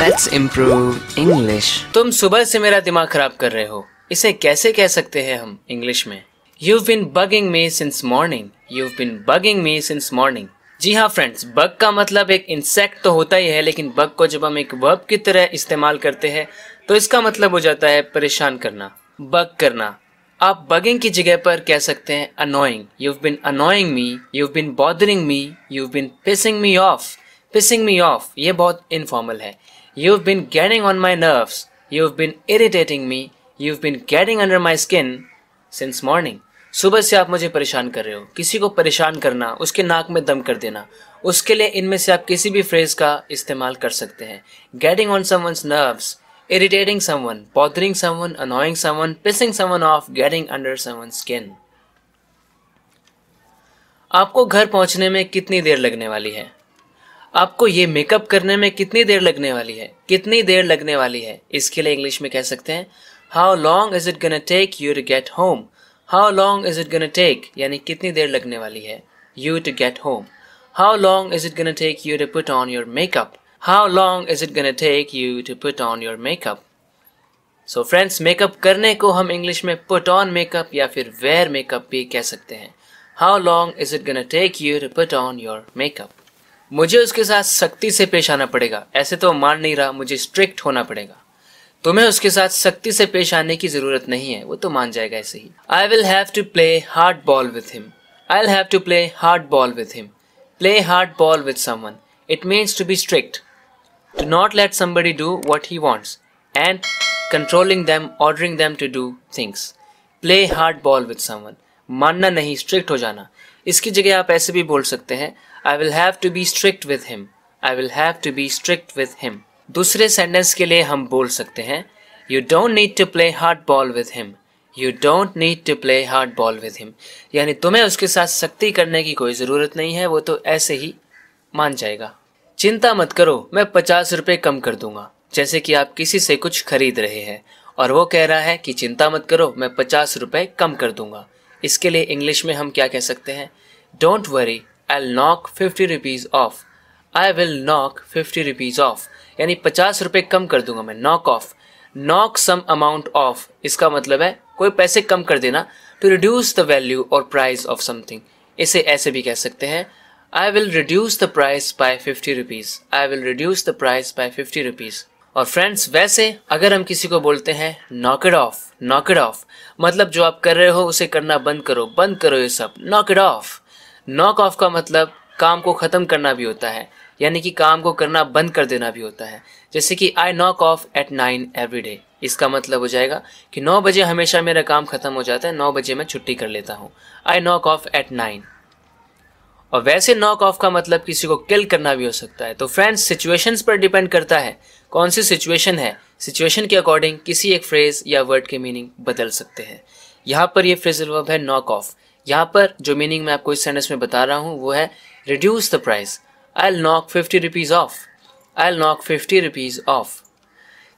Let's improve English. तुम सुबह से मेरा दिमाग खराब कर रहे हो इसे कैसे कह सकते हैं हम इंग्लिश में you been bugging me since morning you been bugging me since morning जी हाँ फ्रेंड्स बग का मतलब एक इंसेक्ट तो होता ही है लेकिन बग को जब हम एक वर्ब की तरह इस्तेमाल करते हैं तो इसका मतलब हो जाता है परेशान करना बग करना आप बगिंग की जगह पर कह सकते हैं annoying you been annoying me you been bothering me you been pissing me off pissing me off ये बहुत इनफॉर्मल है you been getting on my nerves you been irritating me you been getting under my skin since morning सुबह से आप मुझे परेशान कर रहे हो किसी को परेशान करना उसके नाक में दम कर देना उसके लिए इनमें से आप किसी भी फ्रेज का इस्तेमाल कर सकते हैं getting on someone's nerves irritating someone bothering someone annoying someone pissing someone off getting under someone skin आपको घर पहुंचने में कितनी देर लगने वाली है आपको ये मेकअप करने में कितनी देर लगने वाली है कितनी देर लगने वाली है इसके लिए इंग्लिश में कह सकते हैं how long is it gonna take you to get home how long is it gonna take यानी कितनी देर लगने वाली है you to get home how long is it gonna take you to put on your makeup how long is it gonna take you to put on your makeup so friends makeup करने को हम English में put on makeup या फिर where makeup भी कह सकते हैं how long is it gonna take you to put on your makeup मुझे उसके साथ सख्ती से पेश आना पड़ेगा ऐसे तो मान नहीं रहा मुझे स्ट्रिक्ट होना पड़ेगा तुम्हें उसके साथ सख्ती से पेश आने की जरूरत नहीं है वो तो मान जाएगा ऐसे ही I will have to play hard ball with him I will have to play hard ball with him play hard ball with someone it means to be strict to not let somebody do what he wants and controlling them ordering them to do things play hard ball with someone मानना नहीं strict हो जाना इसकी जगह आप ऐसे भी बोल सकते हैं I will have to be strict with him I will have to be strict with him दूसरे सेंटेंस के लिए हम बोल सकते हैं you don't need to play hard ball with him you don't need to play hard ball with him यानी तुम्हें उसके साथ सख्ती करने की कोई ज़रूरत नहीं है वो तो ऐसे ही मान जाएगा चिंता मत करो मैं पचास रुपये कम कर दूंगा जैसे कि आप किसी से कुछ खरीद रहे हैं और वो कह रहा है कि चिंता मत करो मैं पचास रुपये कम कर दूंगा इसके लिए इंग्लिश में हम क्या कह सकते हैं don't worry I knock fifty rupees off I will knock fifty rupees off यानी पचास रुपये कम कर दूंगा मैं knock off knock some amount off इसका मतलब है कोई पैसे कम कर देना to reduce the value or price of something इसे ऐसे भी कह सकते हैं I will reduce the price by fifty rupees I will reduce the price by fifty rupees और फ्रेंड्स वैसे अगर हम किसी को बोलते हैं knock it off knock it off मतलब जो आप कर रहे हो उसे करना बंद करो बंद करो ये सब knock it off knock off का मतलब काम को ख़त्म करना भी होता है यानी कि काम को करना बंद कर देना भी होता है जैसे कि I knock off at nine every day इसका मतलब हो जाएगा कि नौ बजे हमेशा मेरा काम ख़त्म हो जाता है नौ बजे मैं छुट्टी कर लेता हूँ I knock off at nine और वैसे नॉक ऑफ का मतलब किसी को किल करना भी हो सकता है तो फ्रेंड्स सिचुएशंस पर डिपेंड करता है कौन सी सिचुएशन है सिचुएशन के अकॉर्डिंग किसी एक फ्रेज या वर्ड के मीनिंग बदल सकते हैं यहाँ पर यह फ्रेजल वर्ब है नॉक ऑफ यहाँ पर जो मीनिंग मैं आपको इस सेंटेंस में बता रहा हूँ वो है reduce the price I'll knock fifty rupees off I'll knock fifty rupees off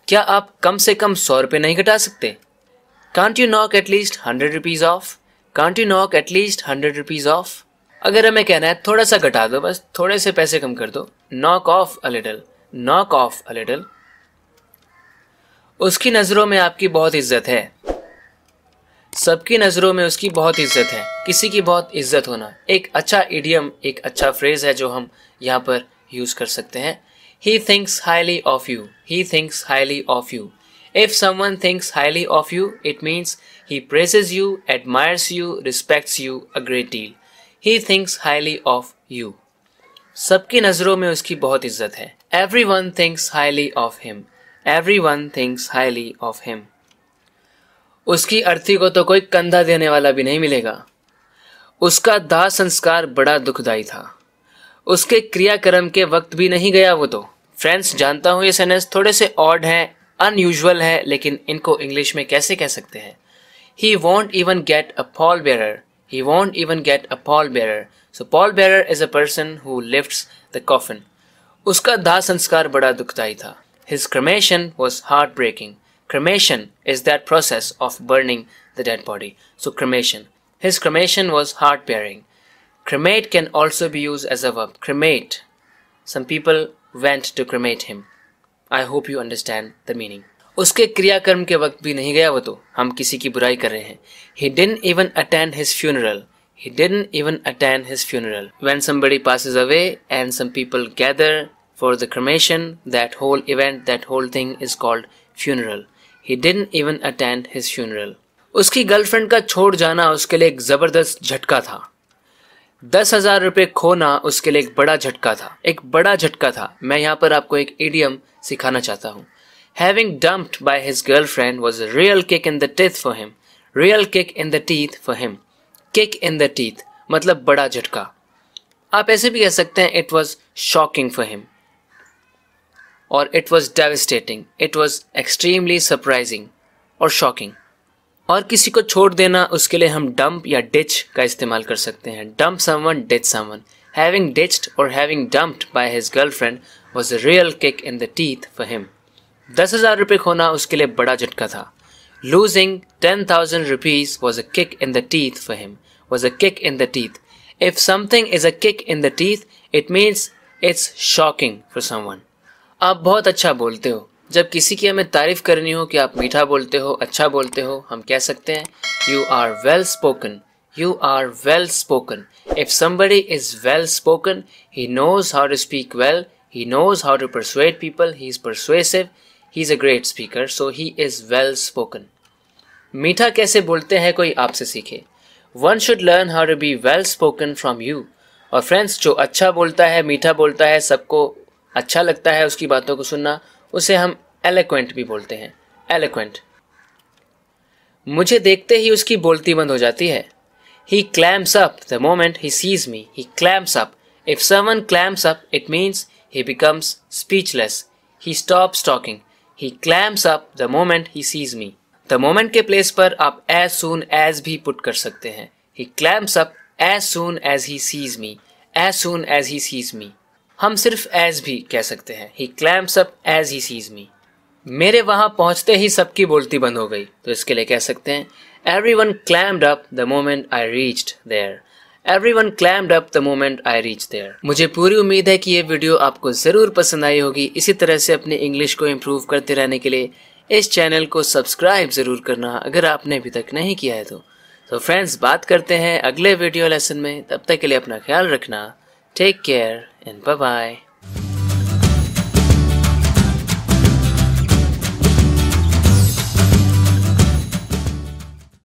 क्या आप कम से कम सौ रुपये नहीं घटा सकते can't you knock at least hundred rupees off can't you knock at least hundred rupees off अगर हमें कहना है थोड़ा सा घटा दो बस थोड़े से पैसे कम कर दो knock off a little knock off a little उसकी नज़रों में आपकी बहुत इज्जत है सबकी नज़रों में उसकी बहुत इज्जत है किसी की बहुत इज्जत होना एक अच्छा इडियम एक अच्छा फ्रेज है जो हम यहाँ पर यूज़ कर सकते हैं he thinks highly of you he thinks highly of you if someone thinks highly of you it means he praises you admires you respects you a great deal he thinks highly of you सबकी नजरों में उसकी बहुत इज्जत है everyone thinks highly of him everyone thinks highly of him उसकी अर्थी को तो कोई कंधा देने वाला भी नहीं मिलेगा उसका दाह संस्कार बड़ा दुखदायी था उसके क्रियाक्रम के वक्त भी नहीं गया वो तो फ्रेंड्स जानता हूँ ये सेंटेंस थोड़े से ऑड हैं अनयूजल है लेकिन इनको इंग्लिश में कैसे कह सकते हैं he won't even get a pallbearer he won't even get a pallbearer so pallbearer is a person who lifts the coffin उसका दाह संस्कार बड़ा दुखदायी था his cremation was heartbreaking Cremation is that process of burning the dead body. So cremation. His cremation was heart-bearing. Cremate can also be used as a verb. Cremate. Some people went to cremate him. I hope you understand the meaning. उसके क्रियाकर्म के वक्त भी नहीं गया वो तो हम किसी की बुराई कर रहे हैं he didn't even attend his He didn't even attend his funeral. When somebody passes away and some people gather for the cremation, that whole event, that whole thing is called funeral. He didn't even attend his funeral उसकी girlfriend का छोड़ जाना उसके लिए एक ज़बरदस्त झटका था दस हज़ार रुपये खोना उसके लिए एक बड़ा झटका था एक बड़ा झटका था मैं यहाँ पर आपको एक ईडियम सिखाना चाहता हूँ having dumped by his girlfriend was real kick in the teeth for him real kick in the teeth for him kick in the teeth मतलब बड़ा झटका आप ऐसे भी कह सकते हैं it was shocking for him or it was devastating, it was extremely surprising or shocking. और किसी को छोड़ देना उसके लिए हम dump या ditch का इस्तेमाल कर सकते हैं Dump someone, ditch someone. Having ditched or having dumped by his girlfriend was a real kick in the teeth for him. दस हजार रुपये खोना उसके लिए बड़ा झटका था Losing 10,000 rupees was a kick in the teeth for him, was a kick in the teeth. If something is a kick in the teeth, it means it's shocking for someone. आप बहुत अच्छा बोलते हो जब किसी की हमें तारीफ करनी हो कि आप मीठा बोलते हो अच्छा बोलते हो हम कह सकते हैं you are well spoken you are well spoken if somebody is well spoken he knows how to speak well he knows how to persuade people he is persuasive he is a great speaker so he is well spoken मीठा कैसे बोलते हैं कोई आपसे सीखे one should learn how to be well spoken from you और friends जो अच्छा बोलता है मीठा बोलता है सबको अच्छा लगता है उसकी बातों को सुनना उसे हम एलिक्वेंट भी बोलते हैं एलिक्वेंट मुझे देखते ही उसकी बोलती बंद हो जाती है he clams up the moment he sees me he clams up if someone clams up it means he becomes speechless he stops talking he clams up the moment he sees me the moment के place पर आप as soon as भी put कर सकते हैं he clams up as soon as he sees me as soon as he sees me हम सिर्फ as भी कह सकते हैं he clams up as he sees me मेरे वहां पहुंचते ही सबकी बोलती बंद हो गई तो इसके लिए कह सकते हैं everyone clammed up the moment I reached there everyone clammed up the moment I reach there मुझे पूरी उम्मीद है कि ये वीडियो आपको ज़रूर पसंद आई होगी इसी तरह से अपने इंग्लिश को इम्प्रूव करते रहने के लिए इस चैनल को सब्सक्राइब ज़रूर करना अगर आपने अभी तक नहीं किया है तो तो फ्रेंड्स बात करते हैं अगले वीडियो लेसन में तब तक के लिए अपना ख्याल रखना take care and bye bye.